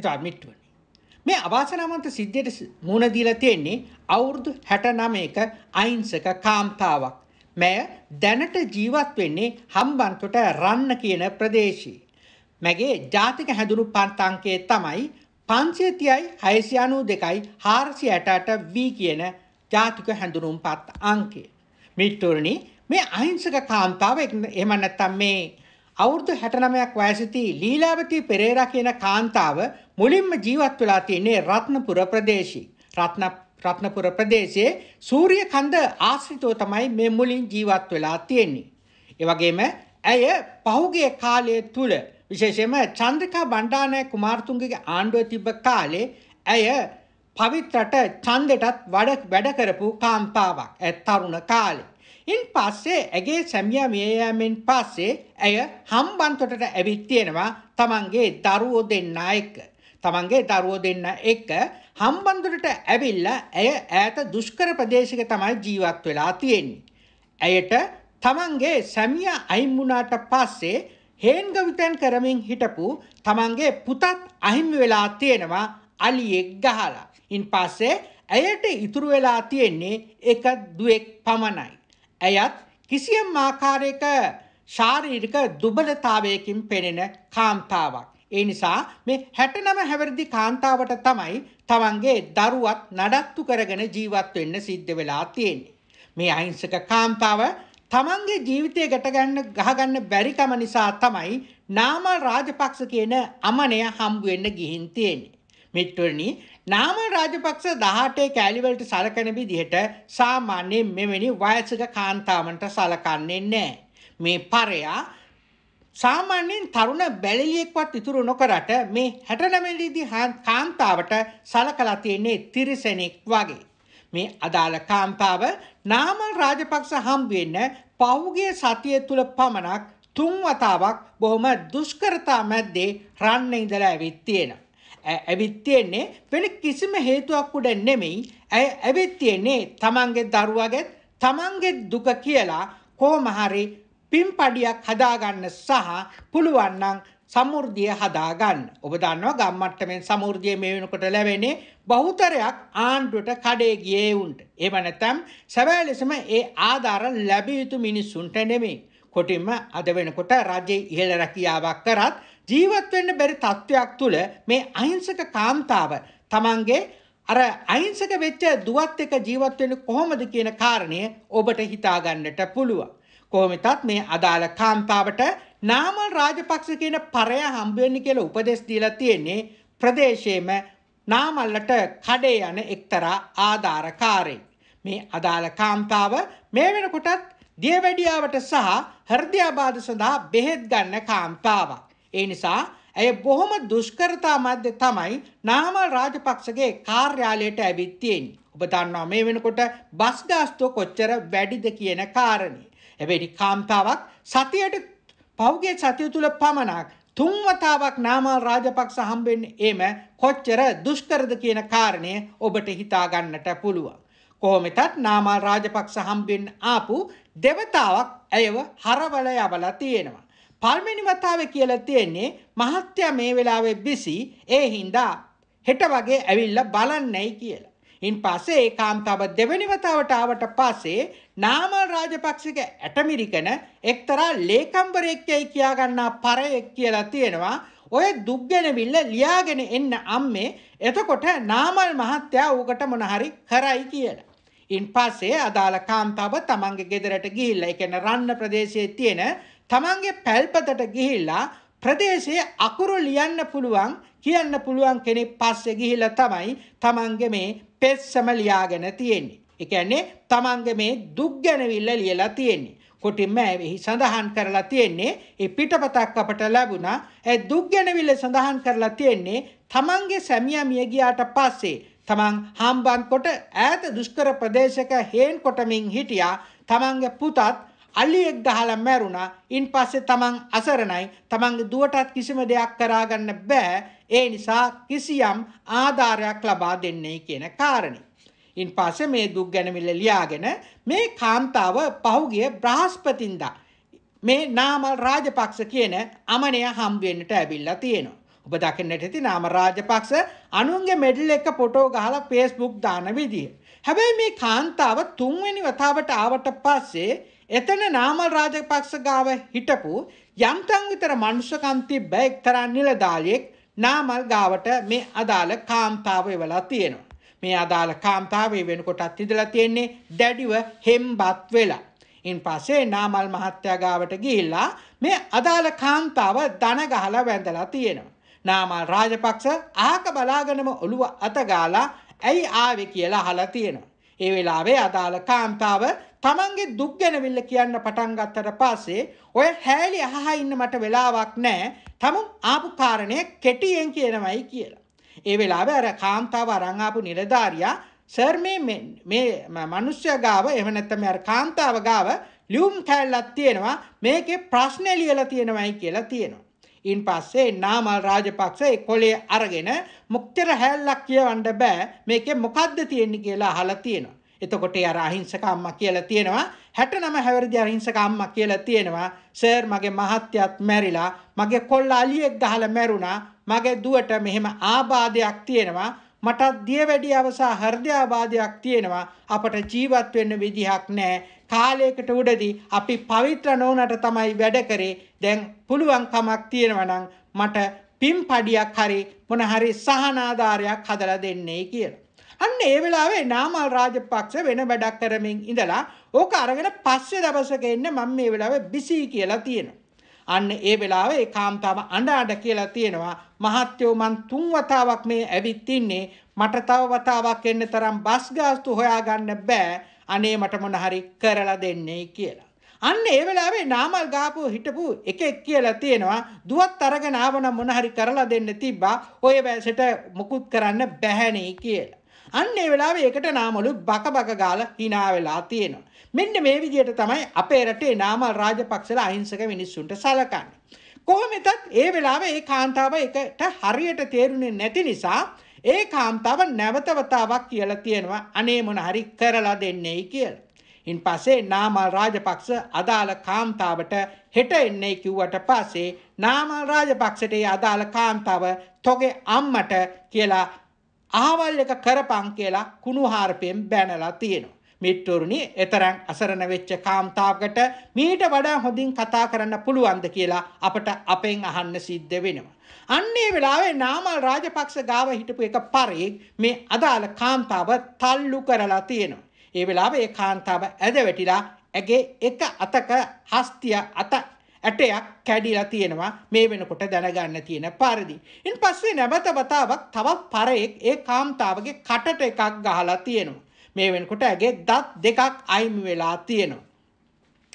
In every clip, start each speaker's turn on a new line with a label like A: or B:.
A: හිතාමිට්ටුවනි. මේ අවාසනාවන්ත සිද්ධයට මුණදීලා තියෙන්නේ අවුරුදු හැට නමයක අයින්සක කාම්තාවක්. මැය දැනට ජීවත් වෙන්නේ හම්බන්තොට රන්න කියන ප්‍රදේශී. මැගේ ජාතික හැඳුරු පන්තංකයේ තමයි පන්සියතියයි හයසියනූ දෙකයි හාරසි ඇටට වී කියන ජාතික හැඳුනුම් පත් අංකය. මිට්ටෝරණි මේ අහිංසක කාන්තාව එමනැත්තම් මේ අවුරුදු 69ක් වයසදී ලීලාවතී පෙරේරා කියන කාන්තාව මුලින්ම ජීවත් වෙලා තින්නේ රත්නපුර ප්‍රදේශي. රත්න රත්නපුර ප්‍රදේශයේ සූර්යකන්ද ආශ්‍රිතව තමයි මේ මුලින් ජීවත් වෙලා තියෙන්නේ. ඒ වගේම ඇය පහුගිය කාලය තුල විශේෂයෙන්ම චන්ද්‍රිකා බණ්ඩාරනායක කුමාරතුංගගේ ආණ්ඩුව තිබ්බ කාලේ ඇය පවිත්‍රට ඡන්දෙටත් වැඩ වැඩ කරපු කාන්තාවක්. ඒ තරුණ කාලේ ඉන් පස්සේ ඇගේ සැමියා මියයෑමෙන් පස්සේ ඇය හම්බන්තොටට ඇවිත් තියෙනවා තමන්ගේ දරුවෝ දෙන්නා එක්ක. තමන්ගේ දරුවෝ දෙන්න එක්ක හම්බන්තොටට ඇවිල්ලා ඇය ඈත දුෂ්කර ප්‍රදේශයක තමයි ජීවත් වෙලා තියෙන්නේ. ඇයට තමන්ගේ සැමියා අයින් වුණාට පස්සේ හේන්ගවිතන් කරමින් හිටපු තමන්ගේ පුතත් අහිමි වෙලා තියෙනවා අලියෙක් ගහලා. ඉන් පස්සේ ඇයට ඉතුරු වෙලා තියෙන්නේ එක දුවෙක් පමණයි. ඇයත් කිසියම් ආකාරයක ශාරීරික දුබලතාවයකින් පෙනෙන කාන්තාවක්. ඒ නිසා මේ 69 හැවිරිදි කාන්තාවට තමයි තමන්ගේ දරුවත් නඩත්තු කරගෙන ජීවත් වෙන්න සිද්ධ වෙලා තියෙන්නේ. මේ අහිංසක කාන්තාව තමන්ගේ ජීවිතය ගැට ගන්න ගහගන්න බැරි කම නිසා තමයි නාම රාජපක්ෂ කියන අමනය හම්බ වෙන්න ගිහින් තියෙන්නේ. මිත්වරණි නාම රාජපක්ෂ 18 කැලිවලට සලකන විදිහට සාමාන්‍යයෙන් මෙවැනි වයසක කාන්තාවන්ට සලකන්නේ නැහැ. මේ පරයා සාමාන්‍යයෙන් තරුණ බැලලියෙක්වත් ඉතුරු නොකරට මේ 69 දී කාන්තාවට සලකලා තියෙන්නේ තිරිසනෙක් වගේ. මේ අදාළ කාන්තාව නාමල් රාජපක්ෂ හම්බ වෙන්න පහුගිය සතිය තුල පමණක් තුන් වතාවක් බොහොම දුෂ්කරතා මැද්දේ රන්න ඉඳලා ඇවිත් තියෙනවා. ඇවිත් තියෙන්නේ වෙන කිසිම හේතුවක් උඩ නෙමෙයි ඇය ඇවිත් තියෙන්නේ තමන්ගේ දරුවගෙත් තමන්ගේ දුක කියලා කොහොම හරි පිම්පඩියක් හදාගන්න සහ පුළුවන් නම් සමෘද්ධිය හදාගන්න. ඔබ දන්නවා ගම්මට්ටමෙන් සමෘද්ධිය මේ වෙනකොට ලැබෙන්නේ බහුතරයක් ආණ්ඩුවට කඩේ ගියේ උන්ට. එහෙම නැත්නම් සැබෑ ලෙසම ඒ ආධාර ලැබිය යුතු මිනිසුන්ට නෙමෙයි. කොටින්ම අද වෙනකොට රජයේ ඉහළ රැකියාවක් කරත් ජීවත් වෙන්න බැරි තත්ත්වයක් තුළ මේ අහිංසක කාන්තාව තමන්ගේ අර අහිංසක වෙච්ච දුවත් එක ජීවත් වෙන්නේ කොහොමද කියන කාරණය ඔබට හිතා ගන්නට පුළුවන්. කොහොමදත් මේ අදාළ කාන්තාවට නාමල් රාජපක්ෂ කියන පරය හම්බ වෙන්නේ කියලා උපදෙස් දීලා තියෙන්නේ ප්‍රදේශයේම නාමල්ලට කඩේ යන එක්තරා ආධාරකාරයෙක්. මේ අදාළ කාන්තාව මේ වෙනකොටත් දියවැඩියාවට සහ හෘදයාබාධ සඳහා බෙහෙත් ගන්න කාන්තාවක්. ඒ නිසා ඇය බොහොම දුෂ්කරතා මැද්දේ තමයි නාමල් රාජපක්ෂගේ කාර්යාලයට ඇවිත් තියෙන්නේ. ඔබ දන්නවා මේ වෙනකොට බස් ගාස්තුව කොච්චර වැඩිද කියන කාරණේ. හැබැයි කාන්තාවක් සතියට පෞගේ සතිය තුල පමණක් තුන් වතාවක් නාමල් රාජපක්ෂ හම්බෙන්නේ එම කොච්චර දුෂ්කරද කියන කාරණය ඔබට හිතා ගන්නට පුළුවන්. කොහොමෙතත් නාමල් රාජපක්ෂ හම්බෙන්න ආපු දෙවතාවක් ඇයව හරවල යවලා තියෙනවා. පල්මිනි වතාවේ කියලා තියෙන්නේ මහත්තයා මේ වෙලාවේ බිසි ඒ හින්දා හෙට වගේ ඇවිල්ලා බලන්නයි කියලා. ඉන් පස්සේ ඒකාන්තාව දෙවැනි වතාවට ආවට පස්සේ නාමල් රාජපක්ෂගේ ඇටමිරිකන එක්තරා ලේකම්වරයෙක්යි කියා ගන්නා පරයෙක් කියලා තියෙනවා. ඔය දුක්ගෙනවිල්ල ලියාගෙන එන්න අම්මේ එතකොට නාමල් මහත්තයා ඌකට මොන හරි කරයි කියලා. ඉන් පස්සේ අදාළ කාන්තාව තමන්ගේ ගෙදරට ගිහිල්ලා ඒ කියන්නේ රන්න ප්‍රදේශයේ තියෙන තමන්ගේ පැල්පතට ගිහිල්ලා ප්‍රදේශයේ අකුරු ලියන්න පුළුවන් කියන්න පුළුවන් කෙනෙක් පස්සේ ගිහිල්ලා තමයි තමන්ගේ මේ පෙස්සම ලියාගෙන තියෙන්නේ. ඒ කියන්නේ තමන්ගේ මේ දුක් ගැනවිල්ල ලියලා තියෙන්නේ. කොටින්ම එහි සඳහන් කරලා තියෙන්නේ ඒ පිටපතක් අපට ලැබුණා ඒ දුක් ගැනවිල්ල සඳහන් කරලා තියෙන්නේ තමන්ගේ සැමියා මිය ගියාට පස්සේ තමන් හම්බන් කොට ඈත දුෂ්කර ප්‍රදේශක හේන් කොටමින් හිටියා තමන්ගේ පුතත් අලියෙක් ගහලා මැරුණා. ඉන්පස්සේ තමන් අසරණයි. තමන්ගේ දුවටත් කිසිම දෙයක් කරාගන්න බෑ. ඒ නිසා කිසියම් ආධාරයක් ලබා දෙන්නේ කියන කාරණේ. ඉන්පස්සේ මේ දුක් ගැනමිල්ල ලියාගෙන මේ කාන්තාව පහුගිය බ්‍රහස්පතින්දා මේ නාමල් රාජපක්ෂ කියන අමනය හම් වෙන්නට ඇවිල්ලා තියෙනවා. ඔබ දකින්නට ඇති නාම රාජපක්ෂ අනුන්ගේ මෙඩල් එක ෆොටෝ ගහලා Facebook දාන විදිය. හැබැයි මේ කාන්තාව තුන්වෙනි වතාවට ආවට පස්සේ එතන නාමල් රාජපක්ෂ ගාව හිටපු යම්තම් විතර මනුෂ්‍යකම් තිබ්බ එක්තරා නිලධාරියෙක් නාමල් ගාවට මේ අදාළ කාන්තාව එවලා තියෙනවා. මේ අදාළ කාන්තාවේ වෙනකොටත් ඉඳලා තියෙන්නේ දැඩිව හෙම්බත් වෙලා. ඉන් පස්සේ නාමල් මහත්තයා ගාවට ගිහිල්ලා මේ අදාළ කාන්තාව දන ගහලා වැඳලා තියෙනවා. නාමල් රාජපක්ෂ අහක බලාගෙනම ඔළුව අතගාලා ඇයි ආවේ කියලා අහලා තියෙනවා. ඒ වෙලාවේ අදාළ කාන්තාව තමන්ගේ දුක් ගැනවිල්ල කියන්න පටන් ගත්තට පස්සේ ඔය හැලි අහහා ඉන්න මට වෙලාවක් නැහැ. තමුන් ආපු කාරණේ කෙටියෙන් කියනමයි කියලා. ඒ වෙලාවේ අර කාන්තාව අරන් ආපු නිලධාරියා සර් මේ මේ මිනිස්සු ගාව එහෙම නැත්නම් අර කාන්තාව ගාව ලියුම් කැල්ලක් තියෙනවා මේකේ ප්‍රශ්න ලියලා තියෙනවයි කියලා තියෙනවා. ඉන් පස්සේ නාමල් රාජපක්ෂ ඒ කොලේ අරගෙන මුක්තර හැල්ලක් කියවන්න බෑ මේකේ මොකද්ද තියෙන්නේ කියලා අහලා තියෙනවා. එතකොට අර අහිංසක අම්මා කියලා තියෙනවා 69 හැවිරිදි අහිංසක අම්මා කියලා තියෙනවා සර් මගේ මහත්තයත් මැරිලා මගේ කොල්ලා අලියෙක් ගහලා මැරුණා මගේ දුවට මෙහෙම ආබාධයක් තියෙනවා මටත් දියවැඩියව සහ හෘදයාබාධයක් තියෙනවා අපට ජීවත් වෙන්න විදිහක් නැහැ කාලයකට උඩදී අපි පවිත්‍ර නොවුනට තමයි වැඩ කරේ දැන් පුළුවන් කමක් තියෙනවා නම් මට පිම්පඩියක් හරි මොන හරි සහනාධාරයක් හදලා දෙන්නේ කියලා අන්න ඒ වෙලාවේ නාමල් රාජපක්ෂ වෙන වැඩක් කරමින් ඉඳලා ඕක අරගෙන පස්සේ දවසක එන්න මම මේ වෙලාවේ බිසී කියලා තියෙනවා. අන්න ඒ වෙලාවේ කාන්තාව අඬ අඬ කියලා තියෙනවා මහත්යෝ මං තුන් වතාවක් මේ ඇවිත් ඉන්නේ මට තව වතාවක් එන්න තරම් බස් ගාස්තු හොයාගන්න බෑ අනේ මට මොන හරි කරලා දෙන්නේ කියලා. අන්න ඒ වෙලාවේ නාමල් ගාපු හිටපු එකෙක් කියලා තියෙනවා දුවත් අරගෙන ආවනම් මොන හරි කරලා දෙන්න තිබ්බා ඔය වැසට මුකුත් කරන්න බැහැ කියලා. අන්න ඒ වෙලාවේ ඒකට නාමලු බක බක ගාලා hina වෙලා තියෙනවා. මෙන්න මේ විදිහට තමයි අපේ රටේ නාමල් රාජපක්ෂලා අහිංසක මිනිස්සුන්ට සලකන්නේ. කොහොමදත් ඒ වෙලාවේ ඒ කාන්තාව එකට හරියට තේරුනේ නැති නිසා ඒ කාන්තාව නැවතවතාවක් කියලා තියෙනවා අනේ මොන හරි කරලා දෙන්නේයි කියලා. ඉන් පස්සේ නාමල් රාජපක්ෂ අදාළ කාන්තාවට හෙට එන්නේ කිව්වට පස්සේ නාමල් රාජපක්ෂට ඒ අදාළ කාන්තාව තොගේ අම්මට කියලා අහවල් එක කරපං කියලා කුණුහාරපයෙන් බැනලා තියෙනවා. මිට්ටුරුණි එතරම් අසරණ වෙච්ච කාන්තාවකට මීට වඩා හොඳින් කතා කරන්න පුළුවන්ද කියලා අපට අපෙන් අහන්න සිද්ධ වෙනවා. අන්නේ වෙලාවේ නාමල් රාජපක්ෂ ගාව හිටපු එක පරෙක් මේ අදාළ කාන්තාව තල්ලු කරලා තියෙනවා. ඒ වෙලාවේ ඒ කාන්තාව ඇදවැටිලා ඇගේ එක අතක හස්තිය අත ඇටයක් කැඩිලා තියෙනවා මේ වෙනකොට දැනගන්න තියෙන පරිදි. ඉන් පස්සේ නැවත වතාවක් තවත් පරයෙක් ඒ කාන්තාවගේ කටට එකක් ගහලා තියෙනවා. මේ වෙනකොට ඇගේ දත් දෙකක් අයිමි වෙලා තියෙනවා.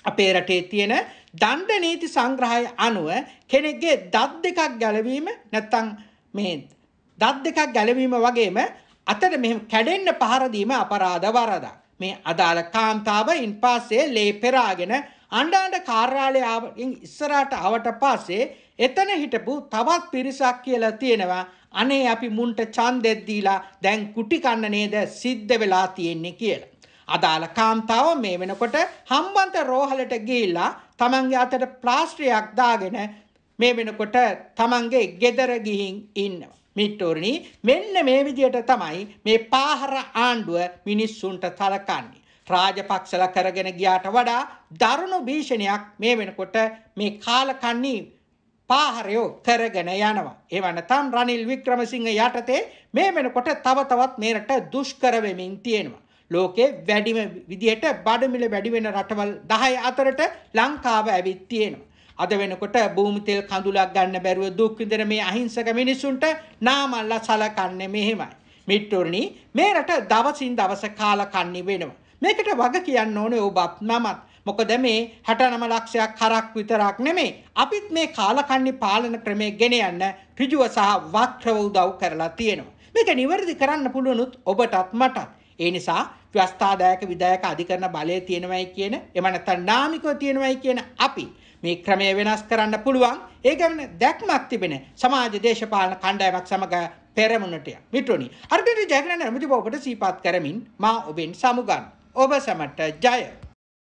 A: අපේ රටේ තියෙන දණ්ඩ නීති සංග්‍රහය අනුව කෙනෙක්ගේ දත් දෙකක් ගැලවීම නැත්තම් මේ දත් දෙකක් ගැලවීම වගේම අතට මෙහෙම කැඩෙන්න පහර දීම අපරාධ වරදක්. මේ අදාළ කාන්තාව ඉන්පස්සේ ලේ පෙරාගෙන අණ්ඩාණ්ඩ කාර්යාලයෙන් ඉස්සරහට ආවට පස්සේ එතන හිටපු තවත් පිරිසක් කියලා තියෙනවා අනේ අපි මුන්ට ඡන්දෙත් දීලා දැන් කුටි කන්න නේද සිද්ධ වෙලා තියෙන්නේ කියලා. අදාළ කාන්තාව මේ වෙනකොට හම්බන්ත රෝහලට ගිහිල්ලා තමන්ගේ අතට ප්ලාස්ටරයක් දාගෙන මේ වෙනකොට තමන්ගේ ගෙදර ගිහින් ඉන්නවා. මිට්ටෝරණි මෙන්න මේ විදියට තමයි මේ පාහර ආණ්ඩුව මිනිස්සුන්ට තලකන්නේ. රාජපක්ෂලා කරගෙන ගියාට වඩා දරුණු භීෂණයක් මේ වෙනකොට මේ කාලකන්ණී පාහරයෝ කරගෙන යනවා. ඒව නැත්නම් රනිල් වික්‍රමසිංහ යටතේ මේ වෙනකොට තව තවත් මේ රට දුෂ්කර වෙමින් තියෙනවා. ලෝකේ වැඩිම විදිහට බඩමිල වැඩි වෙන රටවල් 10 අතරට ලංකාව ඇවිත් තියෙනවා. අද වෙනකොට භූමි තෙල් කඳුලක් ගන්න බැරුව දුක් විඳින මේ අහිංසක මිනිසුන්ට නාමල්ලා සලකන්නේ මෙහෙමයි. මිත්‍රෝනි මේ රට දවසින් දවස කාලකන්ණි වෙනවා. මේකට වග කියන්න ඕනේ ඔබත් මමත්. මොකද මේ 69 ලක්ෂයක් හරක් විතරක් නෙමෙයි. අපිත් මේ කාලකන්ණි පාලන ක්‍රමයේ ගෙන යන්න ඍජුව සහ වක්‍රව උදව් කරලා තියෙනවා. මේක නිවැරදි කරන්න පුළුවනුත් ඔබටත් මටත්. ඒ නිසා ව්‍යස්ථාදායක විදායක අධිකරණ බලය තියෙනවයි කියන එම නැත්නම් නාමිකව තියෙනවයි කියන අපි මේ ක්‍රමය වෙනස් කරන්න පුළුවන් ඒ ගැන දැක්මක් තිබෙන සමාජ දේශපාලන කණ්ඩායමක් සමග පෙරමුණට මිටුනි අර්ගට ජයග්‍රහණ ඇමතිව ඔබට සීපත් කරමින් මා ඔබෙන් සමුගන්නවා ඔබ සැමට ජය